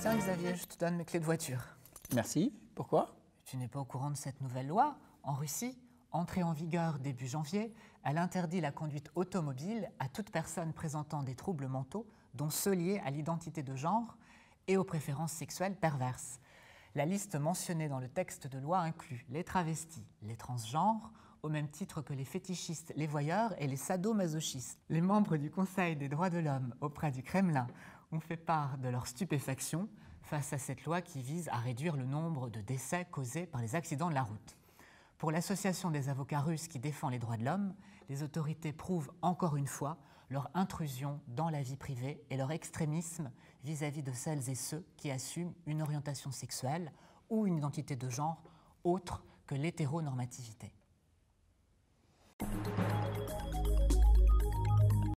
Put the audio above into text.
Tiens, Xavier, je te donne mes clés de voiture. Merci. Pourquoi Tu n'es pas au courant de cette nouvelle loi En Russie, entrée en vigueur début janvier, elle interdit la conduite automobile à toute personne présentant des troubles mentaux, dont ceux liés à l'identité de genre et aux préférences sexuelles perverses. La liste mentionnée dans le texte de loi inclut les travestis, les transgenres, au même titre que les fétichistes, les voyeurs et les sadomasochistes. Les membres du Conseil des droits de l'homme auprès du Kremlin ont fait part de leur stupéfaction face à cette loi qui vise à réduire le nombre de décès causés par les accidents de la route. Pour l'association des avocats russes qui défend les droits de l'homme, les autorités prouvent encore une fois leur intrusion dans la vie privée et leur extrémisme vis-à-vis de celles et ceux qui assument une orientation sexuelle ou une identité de genre autre que l'hétéronormativité.